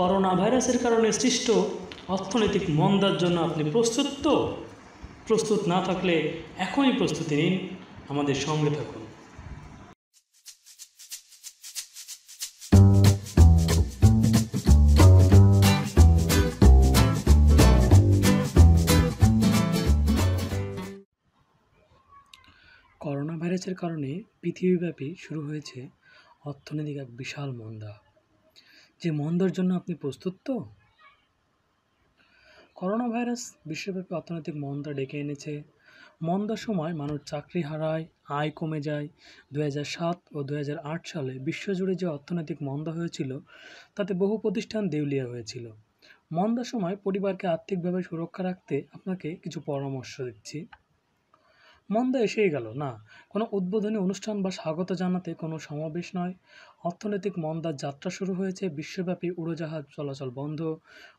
corona ভাইরাসের কারণে সৃষ্ট অর্থনৈতিক মন্দার জন্য আপনি প্রস্তুত তো প্রস্তুত না থাকলে এখনই প্রস্তুতি নিন আমাদের সঙ্গে থাকুন করোনা ভাইরাসের কারণে পৃথিবীব্যাপী শুরু হয়েছে অর্থনৈতিক এক বিশাল মন্দা যে মন্দার জন্য আপনি প্রস্তুত তো করোনা ভাইরাস বিশ্বব্যাপী অর্থনৈতিক মন্দা ডেকে এনেছে মন্দার সময় মানুষ চাকরি হারায় আয় কমে যায় দু সাত ও দু সালে বিশ্বজুড়ে যে অর্থনৈতিক মন্দা হয়েছিল তাতে বহু প্রতিষ্ঠান দেউলিয়া হয়েছিল মন্দার সময় পরিবারকে আর্থিকভাবে সুরক্ষা রাখতে আপনাকে কিছু পরামর্শ দিচ্ছি মন্দা এসেই গেল না কোনো উদ্বোধনী অনুষ্ঠান বা স্বাগত জানাতে কোনো সমাবেশ নয় অর্থনৈতিক মন্দার যাত্রা শুরু হয়েছে বিশ্বব্যাপী উড়োজাহাজ চলাচল বন্ধ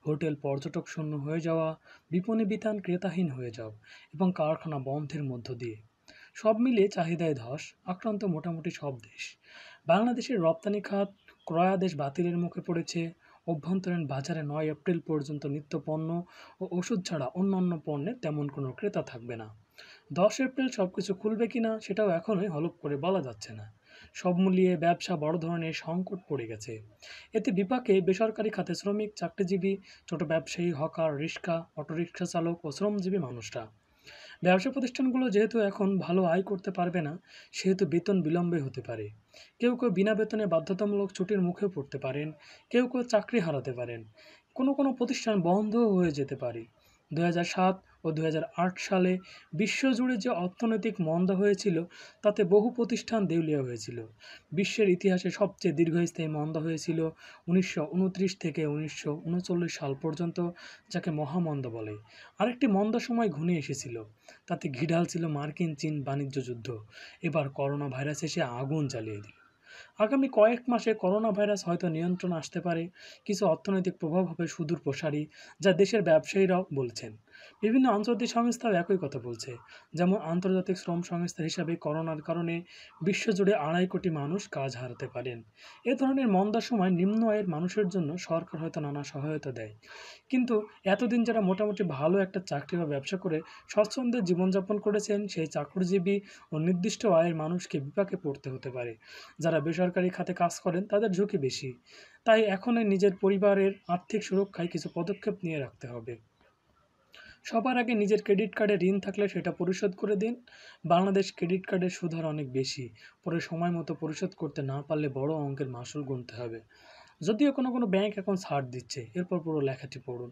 হোটেল পর্যটক শূন্য হয়ে যাওয়া বিপণী বিতান ক্রেতাহীন হয়ে যাওয়া এবং কারখানা বন্ধের মধ্য দিয়ে সব মিলিয়ে চাহিদায় ধস আক্রান্ত মোটামুটি সব দেশ বাংলাদেশের রপ্তানি খাত ক্রয়াদেশ বাতিলের মুখে পড়েছে অভ্যন্তরীণ বাজারে নয় এপ্রিল পর্যন্ত নিত্য পণ্য ও ওষুধ ছাড়া অন্যান্য পণ্যের তেমন কোনো ক্রেতা থাকবে না দশ এপ্রিল সব কিছু খুলবে কিনা সেটাও এখনই হলপ করে বলা যাচ্ছে না সব মিলিয়ে ব্যবসা বড় ধরনের সংকট পড়ে গেছে এতে বিপাকে বেসরকারি খাতে শ্রমিক চাকরিজীবী ছোট ব্যবসায়ী হকার রিক্সা অটোরিকশা চালক ও শ্রমজীবী মানুষরা ব্যবসা প্রতিষ্ঠানগুলো যেহেতু এখন ভালো আয় করতে পারবে না সেহেতু বেতন বিলম্বে হতে পারে কেউ কেউ বিনা বেতনে বাধ্যতামূলক ছুটির মুখে পড়তে পারেন কেউ কেউ চাকরি হারাতে পারেন কোনো কোনো প্রতিষ্ঠান বন্ধও হয়ে যেতে পারে দু ও দু সালে বিশ্বজুড়ে যে অর্থনৈতিক মন্দা হয়েছিল তাতে বহু প্রতিষ্ঠান দেউলিয়া হয়েছিল বিশ্বের ইতিহাসে সবচেয়ে দীর্ঘস্থায়ী মন্দা হয়েছিল উনিশশো থেকে উনিশশো সাল পর্যন্ত যাকে মহামন্দা বলে আরেকটি মন্দা সময় ঘুনে এসেছিল তাতে ঘিঢাল ছিল মার্কিন চীন বাণিজ্য যুদ্ধ এবার করোনা ভাইরাস এসে আগুন জ্বালিয়ে দিল আগামী কয়েক মাসে করোনা ভাইরাস হয়তো নিয়ন্ত্রণ আসতে পারে কিছু অর্থনৈতিক প্রভাব হবে সুদূর প্রসারী যা দেশের ব্যবসায়ীরাও বলছেন বিভিন্ন আন্তর্জাতিক সংস্থাও একই কথা বলছে যেমন আন্তর্জাতিক শ্রম সংস্থা হিসাবে করোনার কারণে বিশ্বজুড়ে আড়াই কোটি মানুষ কাজ হারাতে পারেন এ ধরনের মন্দার সময় নিম্ন আয়ের মানুষের জন্য সরকার হয়তো নানা সহায়তা দেয় কিন্তু এতদিন যারা মোটামুটি ভালো একটা চাকরি বা ব্যবসা করে স্বচ্ছন্দে জীবনযাপন করেছেন সেই চাকরিজীবী ও নির্দিষ্ট আয়ের মানুষকে বিপাকে পড়তে হতে পারে যারা বেসরকারি বেসরকারি খাতে কাজ করেন তাদের ঝুঁকি বেশি তাই এখনই নিজের পরিবারের আর্থিক সুরক্ষায় কিছু পদক্ষেপ নিয়ে রাখতে হবে সবার আগে নিজের ক্রেডিট কার্ডে ঋণ থাকলে সেটা পরিশোধ করে দিন বাংলাদেশ ক্রেডিট কার্ডের সুধার অনেক বেশি পরে সময় মতো পরিশোধ করতে না পারলে বড় অঙ্কের মাসুল গুনতে হবে যদিও কোনো কোনো ব্যাংক এখন ছাড় দিচ্ছে এরপর পুরো লেখাটি পড়ুন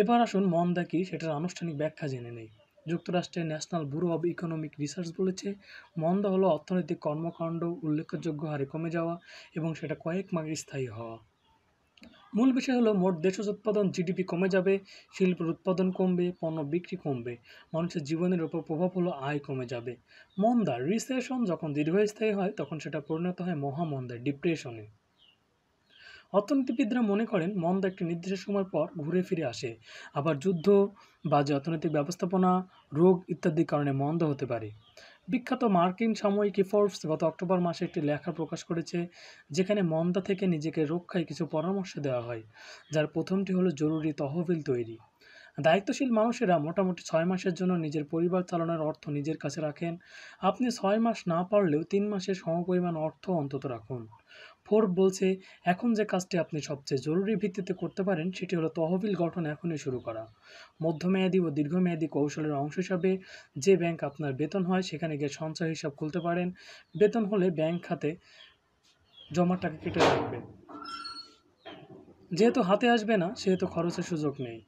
এবার আসুন মন্দা কি সেটার আনুষ্ঠানিক ব্যাখ্যা জেনে নেই যুক্তরাষ্ট্রের National Bureau of Economic Research বলেছে মন্দা হলো অর্থনৈতিক কর্মকাণ্ড উল্লেখযোগ্য হারে কমে যাওয়া এবং সেটা কয়েক মাস স্থায়ী হওয়া মূল বিষয় হলো মোট দেশজ উৎপাদন জিডিপি কমে যাবে শিল্পের উৎপাদন কমবে পণ্য বিক্রি কমবে মানুষের জীবনের ওপর প্রভাব হলো আয় কমে যাবে মন্দা রিসেশন যখন দীর্ঘস্থায়ী হয় তখন সেটা পরিণত হয় মহামন্দায় ডিপ্রেশনে অর্থনীতিবিদরা মনে করেন মন্দ একটি নির্দিষ্ট সময় পর ঘুরে ফিরে আসে আবার যুদ্ধ বাজে অর্থনৈতিক ব্যবস্থাপনা রোগ ইত্যাদির কারণে মন্দ হতে পারে বিখ্যাত মার্কিন সাময়িকী ফোর্বস গত অক্টোবর মাসে একটি লেখা প্রকাশ করেছে যেখানে মন্দা থেকে নিজেকে রক্ষায় কিছু পরামর্শ দেওয়া হয় যার প্রথমটি হলো জরুরি তহবিল তৈরি দায়িত্বশীল মানুষেরা মোটামুটি ছয় মাসের জন্য নিজের পরিবার চালানোর অর্থ নিজের কাছে রাখেন আপনি ছয় মাস না পারলেও তিন মাসের সমপরিমাণ অর্থ অন্তত রাখুন ফোর বলছে এখন যে কাজটি আপনি সবচেয়ে জরুরি ভিত্তিতে করতে পারেন সেটি হলো তহবিল গঠন এখনই শুরু করা মধ্যমেয়াদী ও দীর্ঘমেয়াদী কৌশলের অংশ হিসাবে যে ব্যাংক আপনার বেতন হয় সেখানে গিয়ে সঞ্চয় হিসাব খুলতে পারেন বেতন হলে ব্যাংক খাতে জমা টাকা কেটে রাখবে যেহেতু হাতে আসবে না সেহেতু খরচের সুযোগ নেই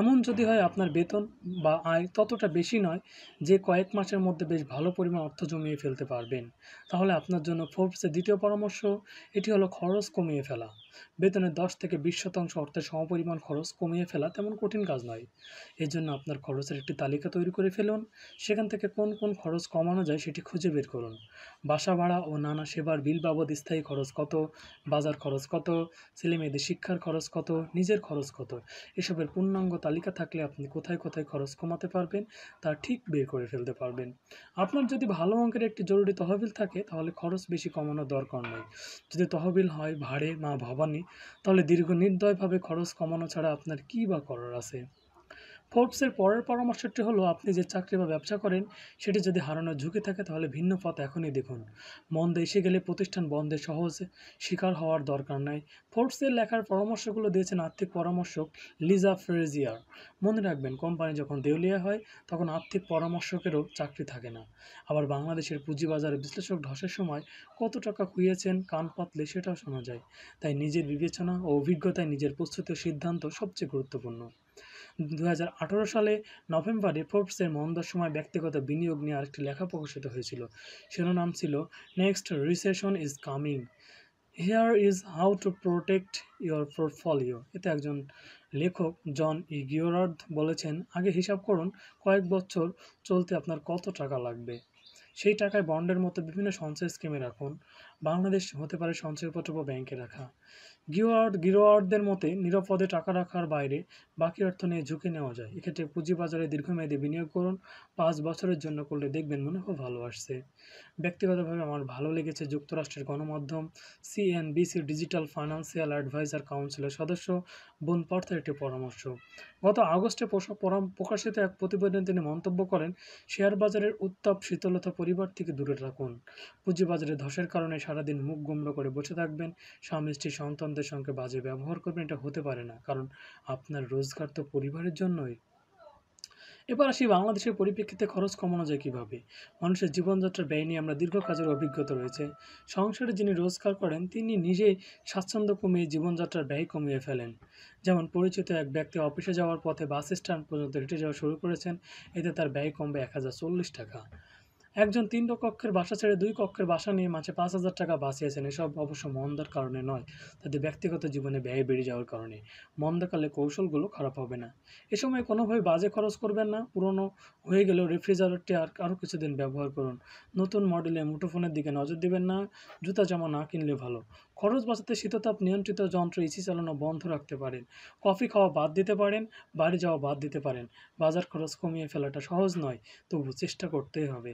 এমন যদি হয় আপনার বেতন বা আয় ততটা বেশি নয় যে কয়েক মাসের মধ্যে বেশ ভালো পরিমাণ অর্থ জমিয়ে ফেলতে পারবেন তাহলে আপনার জন্য ফোর্বসের দ্বিতীয় পরামর্শ এটি হলো খরচ কমিয়ে ফেলা বেতনের দশ থেকে বিশ শতাংশ অর্থের সমপরিমাণ খরচ কমিয়ে ফেলা তেমন কঠিন কাজ নয় এর জন্য আপনার খরচের একটি তালিকা তৈরি করে ফেলুন সেখান থেকে কোন কোন খরচ কমানো যায় সেটি খুঁজে বের করুন বাসা ভাড়া ও নানা সেবার বিল বাবদ স্থায়ী খরচ কত বাজার খরচ কত ছেলেমেয়েদের শিক্ষার খরচ কত নিজের খরচ কত এসবের পূর্ণ পূর্ণাঙ্গ তালিকা থাকলে আপনি কোথায় কোথায় খরচ কমাতে পারবেন তা ঠিক বের করে ফেলতে পারবেন আপনার যদি ভালো অঙ্কের একটি জরুরি তহবিল থাকে তাহলে খরচ বেশি কমানোর দরকার নেই যদি তহবিল হয় ভাড়ে মা ভবানী তাহলে দীর্ঘ নির্দয়ভাবে খরচ কমানো ছাড়া আপনার কী বা করার আছে ফোর্বসের পরের পরামর্শটি হলো আপনি যে চাকরি বা ব্যবসা করেন সেটি যদি হারানোর ঝুঁকি থাকে তাহলে ভিন্ন পথ এখনই দেখুন মন্দে এসে গেলে প্রতিষ্ঠান বন্ধে সহজ শিকার হওয়ার দরকার নাই ফোর্বসের লেখার পরামর্শগুলো দিয়েছেন আর্থিক পরামর্শক লিজা ফ্রেজিয়ার মনে রাখবেন কোম্পানি যখন দেউলিয়া হয় তখন আর্থিক পরামর্শকেরও চাকরি থাকে না আবার বাংলাদেশের পুঁজিবাজারে বিশ্লেষক ধসের সময় কত টাকা খুঁয়েছেন কান পাতলে সেটাও শোনা যায় তাই নিজের বিবেচনা ও অভিজ্ঞতায় নিজের প্রস্তুত সিদ্ধান্ত সবচেয়ে গুরুত্বপূর্ণ দু সালে নভেম্বরে ফোর্বসের মন্দার সময় ব্যক্তিগত বিনিয়োগ নিয়ে আরেকটি লেখা প্রকাশিত হয়েছিল শিরোনাম ছিল next recession is coming here is how to protect your portfolio এতে একজন লেখক জন ই গিওরার্ড বলেছেন আগে হিসাব করুন কয়েক বছর চলতে আপনার কত টাকা লাগবে সেই টাকায় বন্ডের মতো বিভিন্ন সঞ্চয় স্কিমে রাখুন বাংলাদেশ হতে পারে সঞ্চয়পত্র বা ব্যাংকে রাখা গিওয়ার্ড গিরোয়ার্ডদের মতে নিরাপদে টাকা রাখার বাইরে বাকি অর্থ নিয়ে ঝুঁকি নেওয়া যায় এক্ষেত্রে পুঁজিবাজারে দীর্ঘমেয়াদী বিনিয়োগ করুন পাঁচ বছরের জন্য করলে দেখবেন মুনাফা ভালো আসছে ব্যক্তিগতভাবে আমার ভালো লেগেছে যুক্তরাষ্ট্রের গণমাধ্যম সিএনবিসি ডিজিটাল ফাইন্যান্সিয়াল অ্যাডভাইজার কাউন্সিলের সদস্য বোন পার্থার একটি পরামর্শ গত আগস্টে প্রকাশিত এক প্রতিবেদনে তিনি মন্তব্য করেন শেয়ার বাজারের উত্তাপ শীতলতা পরিবার থেকে দূরে রাখুন পুঁজিবাজারে ধসের কারণে সারাদিন মুখ গুমড়ো করে বসে থাকবেন স্বামী স্ত্রী সন্তান সন্তানদের সঙ্গে বাজে ব্যবহার করবেন এটা হতে পারে না কারণ আপনার রোজগার তো পরিবারের জন্যই এবার আসি বাংলাদেশের পরিপ্রেক্ষিতে খরচ কমানো যায় কীভাবে মানুষের জীবনযাত্রার ব্যয় নিয়ে আমরা দীর্ঘ কাজের অভিজ্ঞতা রয়েছে সংসারে যিনি রোজগার করেন তিনি নিজেই স্বাচ্ছন্দ্য কমিয়ে জীবনযাত্রার ব্যয় কমিয়ে ফেলেন যেমন পরিচিত এক ব্যক্তি অফিসে যাওয়ার পথে বাস স্ট্যান্ড পর্যন্ত হেঁটে যাওয়া শুরু করেছেন এতে তার ব্যয় কমবে এক হাজার চল্লিশ টাকা একজন তিন কক্ষের বাসা ছেড়ে দুই কক্ষের বাসা নিয়ে মাসে পাঁচ হাজার টাকা বাঁচিয়েছেন এসব অবশ্য মন্দার কারণে নয় তাদের ব্যক্তিগত জীবনে ব্যয় বেড়ে যাওয়ার কারণে মন্দকালে কৌশলগুলো খারাপ হবে না এ সময় কোনোভাবে বাজে খরচ করবেন না পুরনো হয়ে গেলেও রেফ্রিজারেটরটি আর আরও কিছুদিন ব্যবহার করুন নতুন মডেলে মুঠোফোনের দিকে নজর দেবেন না জুতা জামা না কিনলে ভালো খরচ বাঁচাতে শীততাপ নিয়ন্ত্রিত যন্ত্র ইসি চালানো বন্ধ রাখতে পারেন কফি খাওয়া বাদ দিতে পারেন বাইরে যাওয়া বাদ দিতে পারেন বাজার খরচ কমিয়ে ফেলাটা সহজ নয় তবু চেষ্টা করতেই হবে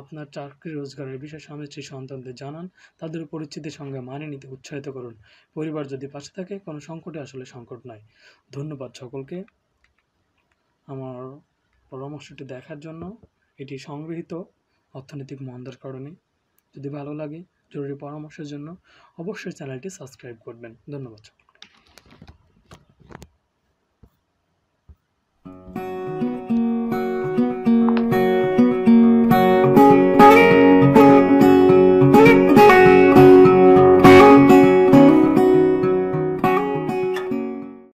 আপনার চাকরি রোজগারের বিষয়ে স্বামী স্ত্রী সন্তানদের জানান তাদের পরিচিতির সঙ্গে মানিয়ে নিতে উৎসাহিত করুন পরিবার যদি পাশে থাকে কোনো সংকটে আসলে সংকট নয় ধন্যবাদ সকলকে আমার পরামর্শটি দেখার জন্য এটি সংগৃহীত অর্থনৈতিক মন্দার কারণে যদি ভালো লাগে জরুরি পরামর্শের জন্য অবশ্যই চ্যানেলটি সাবস্ক্রাইব করবেন ধন্যবাদ